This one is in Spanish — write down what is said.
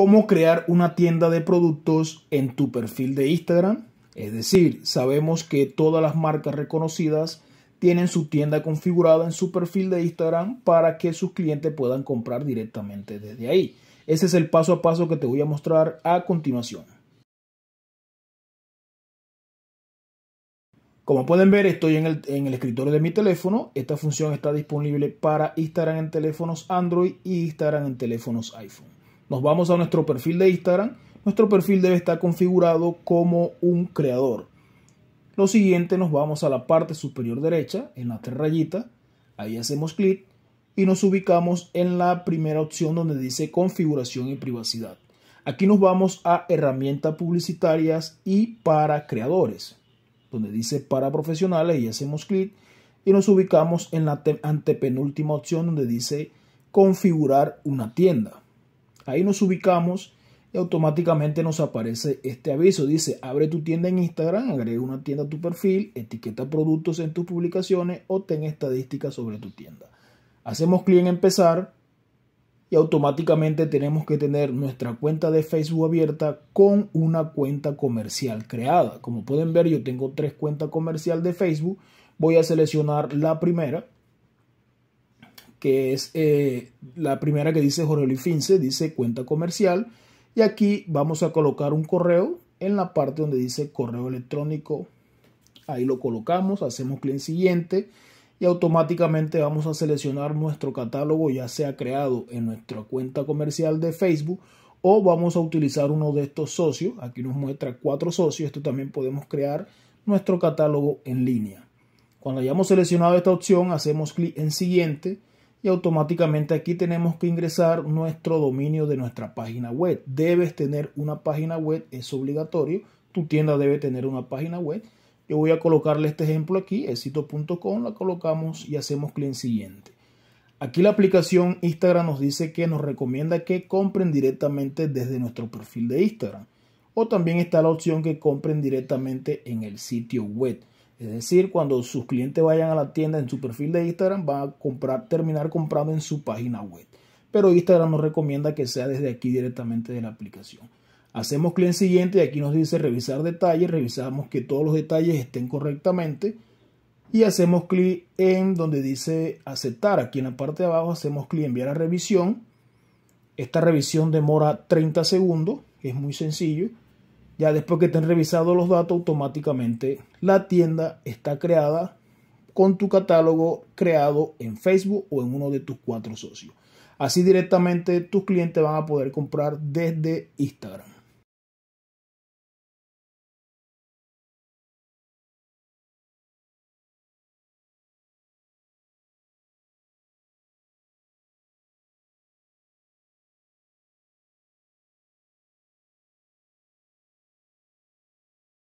cómo crear una tienda de productos en tu perfil de Instagram. Es decir, sabemos que todas las marcas reconocidas tienen su tienda configurada en su perfil de Instagram para que sus clientes puedan comprar directamente desde ahí. Ese es el paso a paso que te voy a mostrar a continuación. Como pueden ver, estoy en el, escritorio de mi teléfono. Esta función está disponible para Instagram en teléfonos Android y Instagram en teléfonos iPhone. Nos vamos a nuestro perfil de Instagram. Nuestro perfil debe estar configurado como un creador. Lo siguiente nos vamos a la parte superior derecha, en la tres rayitas. Ahí hacemos clic y nos ubicamos en la primera opción donde dice configuración y privacidad. Aquí nos vamos a herramientas publicitarias y para creadores, donde dice para profesionales y hacemos clic y nos ubicamos en la antepenúltima opción donde dice configurar una tienda. Ahí nos ubicamos y automáticamente nos aparece este aviso. Dice, abre tu tienda en Instagram, agrega una tienda a tu perfil, etiqueta productos en tus publicaciones o ten estadísticas sobre tu tienda. Hacemos clic en empezar y automáticamente tenemos que tener nuestra cuenta de Facebook abierta con una cuenta comercial creada. Como pueden ver, yo tengo tres cuentas comerciales de Facebook. Voy a seleccionar la primera que es eh, la primera que dice Jorge Luis dice cuenta comercial. Y aquí vamos a colocar un correo en la parte donde dice correo electrónico. Ahí lo colocamos, hacemos clic en siguiente y automáticamente vamos a seleccionar nuestro catálogo ya sea creado en nuestra cuenta comercial de Facebook o vamos a utilizar uno de estos socios. Aquí nos muestra cuatro socios. Esto también podemos crear nuestro catálogo en línea. Cuando hayamos seleccionado esta opción, hacemos clic en siguiente y automáticamente aquí tenemos que ingresar nuestro dominio de nuestra página web. Debes tener una página web, es obligatorio. Tu tienda debe tener una página web. Yo voy a colocarle este ejemplo aquí, éxito.com, la colocamos y hacemos clic en siguiente. Aquí la aplicación Instagram nos dice que nos recomienda que compren directamente desde nuestro perfil de Instagram. O también está la opción que compren directamente en el sitio web. Es decir, cuando sus clientes vayan a la tienda en su perfil de Instagram, van a comprar, terminar comprando en su página web. Pero Instagram nos recomienda que sea desde aquí directamente de la aplicación. Hacemos clic en siguiente y aquí nos dice revisar detalles. Revisamos que todos los detalles estén correctamente. Y hacemos clic en donde dice aceptar. Aquí en la parte de abajo hacemos clic en enviar a revisión. Esta revisión demora 30 segundos. Es muy sencillo. Ya después que te han revisado los datos, automáticamente la tienda está creada con tu catálogo creado en Facebook o en uno de tus cuatro socios. Así directamente tus clientes van a poder comprar desde Instagram.